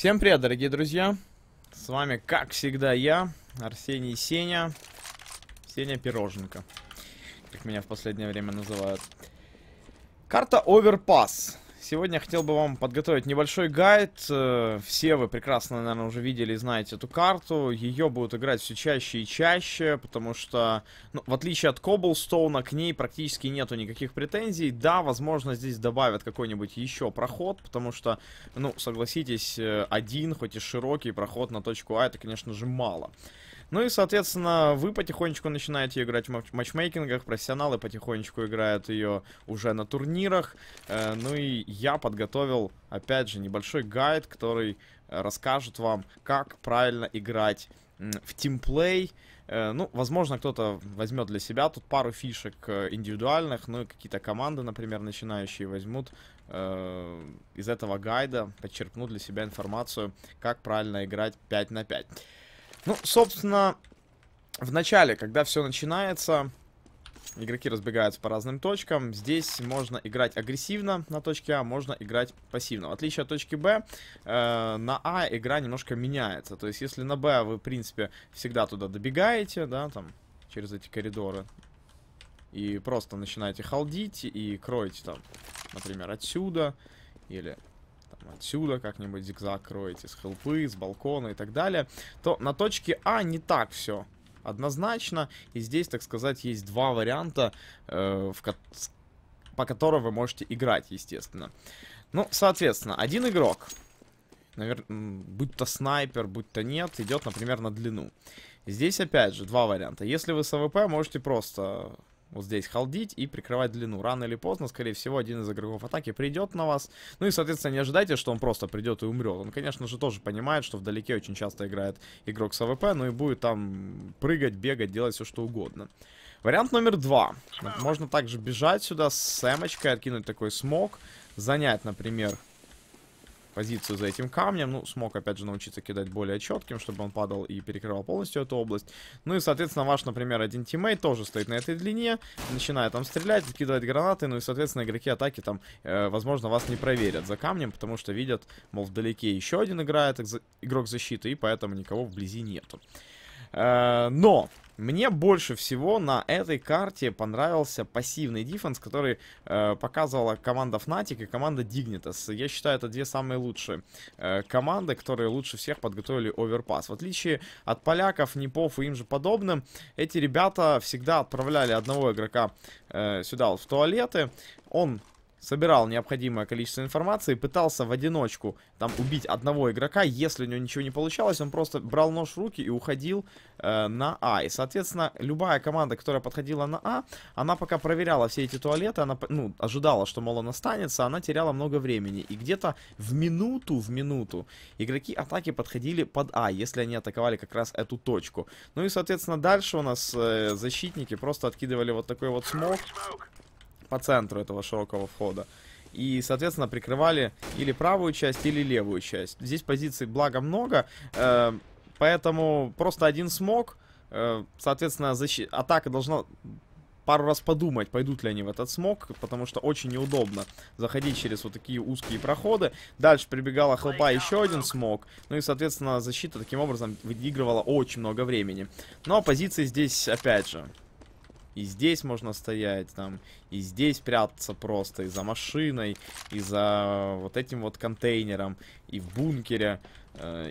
Всем привет, дорогие друзья! С вами, как всегда, я, Арсений Сеня. Сеня Пироженко, как меня в последнее время называют. Карта Оверпас. Сегодня хотел бы вам подготовить небольшой гайд. Э, все вы прекрасно, наверное, уже видели и знаете эту карту. Ее будут играть все чаще и чаще, потому что, ну, в отличие от Cobblestone к ней практически нету никаких претензий. Да, возможно, здесь добавят какой-нибудь еще проход, потому что, ну, согласитесь, э, один, хоть и широкий проход на точку А, это, конечно же, Мало. Ну и, соответственно, вы потихонечку начинаете играть в матч матчмейкингах, профессионалы потихонечку играют ее уже на турнирах. Э, ну и я подготовил, опять же, небольшой гайд, который э, расскажет вам, как правильно играть в тимплей. Э, ну, возможно, кто-то возьмет для себя тут пару фишек э, индивидуальных, ну и какие-то команды, например, начинающие возьмут э, из этого гайда, подчеркнут для себя информацию, как правильно играть 5 на 5. Ну, собственно, в начале, когда все начинается, игроки разбегаются по разным точкам. Здесь можно играть агрессивно на точке А, можно играть пассивно. В отличие от точки Б, э, на А игра немножко меняется. То есть, если на Б вы, в принципе, всегда туда добегаете, да, там, через эти коридоры, и просто начинаете халдить и кроете там, например, отсюда, или там отсюда как-нибудь зигзаг кроете, с хелпы, с балкона и так далее, то на точке А не так все однозначно. И здесь, так сказать, есть два варианта, э, в ко по которым вы можете играть, естественно. Ну, соответственно, один игрок, навер... будь то снайпер, будь то нет, идет, например, на длину. Здесь, опять же, два варианта. Если вы с АВП, можете просто вот здесь халдить и прикрывать длину. Рано или поздно, скорее всего, один из игроков атаки придет на вас. Ну и, соответственно, не ожидайте, что он просто придет и умрет. Он, конечно же, тоже понимает, что вдалеке очень часто играет игрок с АВП, ну и будет там прыгать, бегать, делать все что угодно. Вариант номер два. Можно также бежать сюда с Сэмочкой, откинуть такой смог, занять, например, позицию за этим камнем. Ну, смог, опять же, научиться кидать более четким, чтобы он падал и перекрывал полностью эту область. Ну и, соответственно, ваш, например, один тиммейт тоже стоит на этой длине, начинает там стрелять, закидывать гранаты, ну и, соответственно, игроки атаки там, э, возможно, вас не проверят за камнем, потому что видят, мол, вдалеке еще один играет, игрок защиты, и поэтому никого вблизи нету. Э, но мне больше всего на этой карте понравился пассивный дефенс, который э, показывала команда Fnatic и команда Dignitas. Я считаю, это две самые лучшие э, команды, которые лучше всех подготовили оверпас. В отличие от поляков, Непов и им же подобным, эти ребята всегда отправляли одного игрока э, сюда вот в туалеты. Он собирал необходимое количество информации, пытался в одиночку там убить одного игрока, если у него ничего не получалось, он просто брал нож в руки и уходил э, на А. И, соответственно, любая команда, которая подходила на А, она пока проверяла все эти туалеты, она ну, ожидала, что, мол, он останется, она теряла много времени. И где-то в минуту, в минуту игроки атаки подходили под А, если они атаковали как раз эту точку. Ну и, соответственно, дальше у нас э, защитники просто откидывали вот такой вот смог по центру этого широкого входа. И, соответственно, прикрывали или правую часть, или левую часть. Здесь позиций, благо, много, э, поэтому просто один смог. Э, соответственно, защи... атака должна пару раз подумать, пойдут ли они в этот смог, потому что очень неудобно заходить через вот такие узкие проходы. Дальше прибегала хелпа, еще один смог. Ну и, соответственно, защита таким образом выигрывала очень много времени. Но позиции здесь, опять же, и здесь можно стоять, там, и здесь прятаться просто, и за машиной, и за вот этим вот контейнером, и в бункере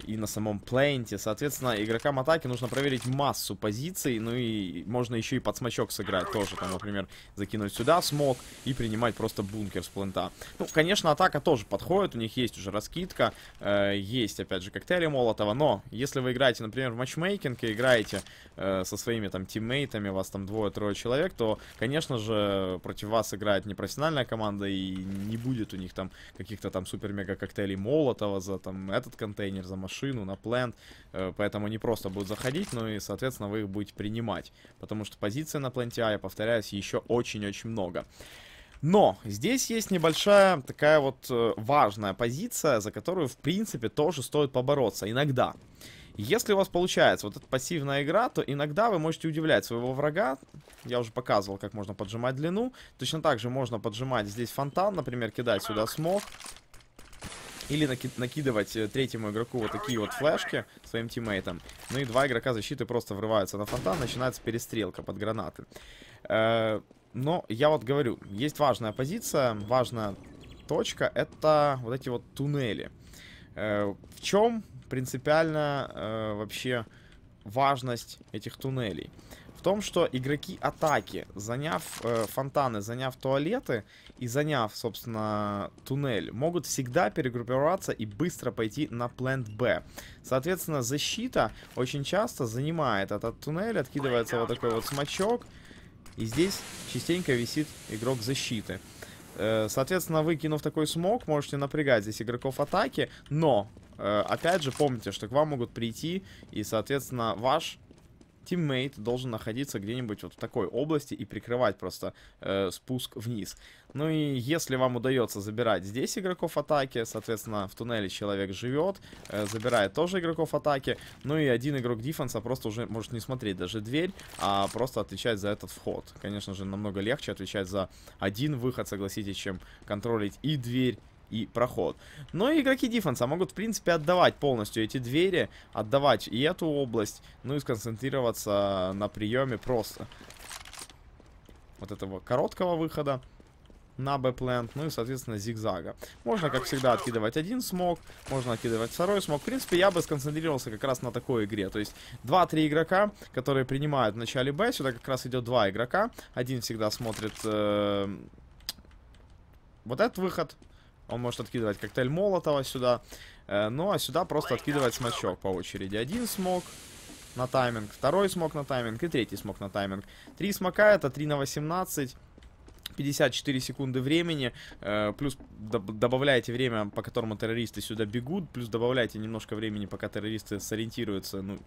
и на самом плейнте. Соответственно, игрокам атаки нужно проверить массу позиций, ну и можно еще и под смачок сыграть тоже. Там, например, закинуть сюда смог и принимать просто бункер с плента. Ну, конечно, атака тоже подходит, у них есть уже раскидка, э, есть, опять же, коктейли Молотова, но если вы играете, например, в матчмейкинг и играете э, со своими там тиммейтами, у вас там двое-трое человек, то, конечно же, против вас играет непрофессиональная команда и не будет у них там каких-то там супер-мега коктейлей Молотова за там этот контейнер, контейнер за машину, на плент. Э, поэтому они просто будут заходить, ну и, соответственно, вы их будете принимать. Потому что позиция на пленте А, я повторяюсь, еще очень-очень много. Но здесь есть небольшая такая вот э, важная позиция, за которую, в принципе, тоже стоит побороться иногда. Если у вас получается вот эта пассивная игра, то иногда вы можете удивлять своего врага. Я уже показывал, как можно поджимать длину. Точно так же можно поджимать здесь фонтан, например, кидать сюда смог или наки накидывать э, третьему игроку вот такие вот флешки своим тиммейтам. Ну и два игрока защиты просто врываются на фонтан, начинается перестрелка под гранаты. Э но я вот говорю, есть важная позиция, важная точка, это вот эти вот туннели. Э в чем принципиально э вообще важность этих туннелей? в том, что игроки атаки, заняв э, фонтаны, заняв туалеты и заняв, собственно, туннель, могут всегда перегруппироваться и быстро пойти на плент Б. Соответственно, защита очень часто занимает этот туннель, откидывается вот такой вот смачок, и здесь частенько висит игрок защиты. Э, соответственно, выкинув такой смог, можете напрягать здесь игроков атаки, но, э, опять же, помните, что к вам могут прийти, и, соответственно, ваш тиммейт должен находиться где-нибудь вот в такой области и прикрывать просто э, спуск вниз. Ну и если вам удается забирать здесь игроков атаки, соответственно, в туннеле человек живет, э, забирает тоже игроков атаки, ну и один игрок дефенса просто уже может не смотреть даже дверь, а просто отвечать за этот вход. Конечно же, намного легче отвечать за один выход, согласитесь, чем контролить и дверь, и проход. Но и игроки дефенса могут, в принципе, отдавать полностью эти двери, отдавать и эту область, ну и сконцентрироваться на приеме просто. Вот этого короткого выхода на Б-плент, ну и, соответственно, зигзага. Можно, как всегда, откидывать один смог, можно откидывать второй смог. В принципе, я бы сконцентрировался как раз на такой игре. То есть 2-3 игрока, которые принимают в начале Б, сюда как раз идет 2 игрока. Один всегда смотрит э, вот этот выход, он может откидывать коктейль Молотова сюда. Э, ну, а сюда просто откидывать смачок по очереди. Один смог на тайминг, второй смог на тайминг и третий смог на тайминг. Три смока это 3 на 18. 54 секунды времени, э, плюс добавляете время, по которому террористы сюда бегут, плюс добавляете немножко времени, пока террористы сориентируются, ну,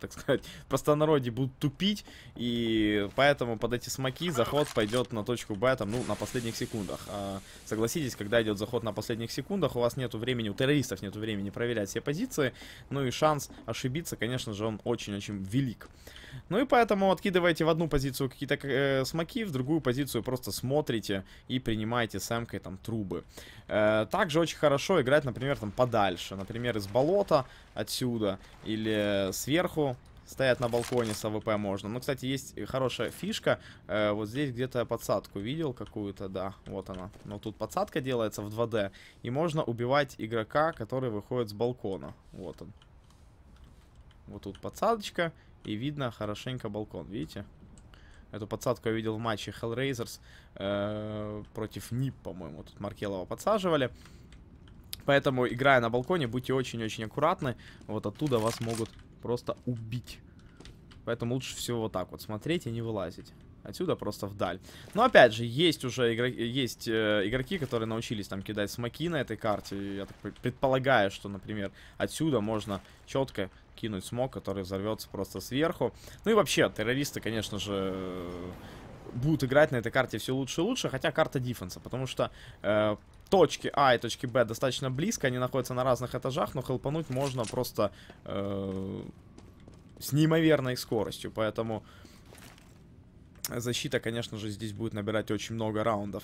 так сказать, в простонародье будут тупить, и поэтому под эти смоки заход пойдет на точку Б, там, ну, на последних секундах. А, согласитесь, когда идет заход на последних секундах, у вас нету времени, у террористов нету времени проверять все позиции, ну и шанс ошибиться, конечно же, он очень-очень велик. Ну и поэтому откидываете в одну позицию какие-то э, смоки, в другую позицию просто смотрите и принимаете с эмкой там трубы. Э, также очень хорошо играть, например, там подальше, например, из болота отсюда или сверху Стоят на балконе с АВП можно. Ну, кстати, есть хорошая фишка. Э, вот здесь где-то подсадку видел какую-то, да. Вот она. Но тут подсадка делается в 2D. И можно убивать игрока, который выходит с балкона. Вот он. Вот тут подсадочка. И видно хорошенько балкон. Видите? Эту подсадку я видел в матче Hellraisers э, против НИП, по-моему. Тут Маркелова подсаживали. Поэтому, играя на балконе, будьте очень-очень аккуратны. Вот оттуда вас могут просто убить. Поэтому лучше всего вот так вот смотреть и не вылазить. Отсюда просто вдаль. Но опять же, есть уже игроки, есть, э, игроки, которые научились там кидать смоки на этой карте. Я так предполагаю, что, например, отсюда можно четко кинуть смок, который взорвется просто сверху. Ну и вообще, террористы, конечно же, э, будут играть на этой карте все лучше и лучше, хотя карта дефенса, потому что э, точки А и точки Б достаточно близко, они находятся на разных этажах, но хелпануть можно просто э, с неимоверной скоростью, поэтому защита, конечно же, здесь будет набирать очень много раундов.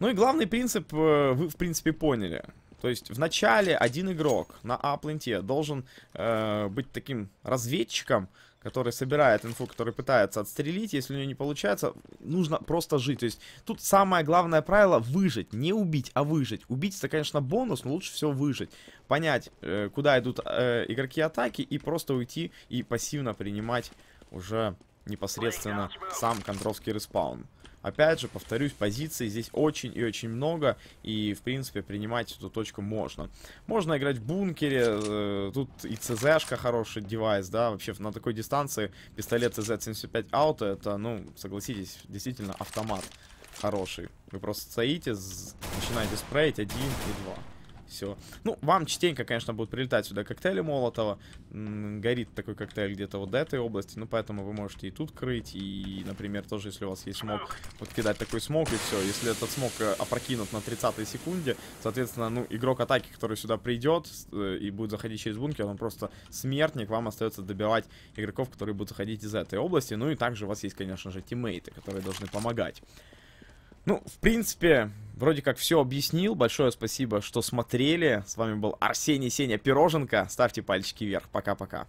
Ну и главный принцип э, вы, в принципе, поняли. То есть в начале один игрок на А-пленте должен э, быть таким разведчиком, который собирает инфу, который пытается отстрелить, если у него не получается, нужно просто жить. То есть тут самое главное правило выжить, не убить, а выжить. Убить это, конечно, бонус, но лучше всего выжить. Понять, э, куда идут э, игроки атаки и просто уйти и пассивно принимать уже непосредственно сам контровский респаун. Опять же, повторюсь, позиций здесь очень и очень много, и, в принципе, принимать эту точку можно. Можно играть в бункере, э, тут и ЦЗшка хороший девайс, да, вообще на такой дистанции пистолет ЦЗ-75 Auto, это, ну, согласитесь, действительно автомат хороший. Вы просто стоите, начинаете спрейить один и два все. Ну, вам частенько, конечно, будут прилетать сюда коктейли Молотова. Горит такой коктейль где-то вот до этой области, ну, поэтому вы можете и тут крыть, и, например, тоже, если у вас есть смог, вот кидать такой смог, и все. Если этот смог э, опрокинут на 30 секунде, соответственно, ну, игрок атаки, который сюда придет э, и будет заходить через бункер, он просто смертник, вам остается добивать игроков, которые будут заходить из этой области. Ну, и также у вас есть, конечно же, тиммейты, которые должны помогать. Ну, в принципе, вроде как все объяснил. Большое спасибо, что смотрели. С вами был Арсений Сеня Пироженко. Ставьте пальчики вверх. Пока-пока.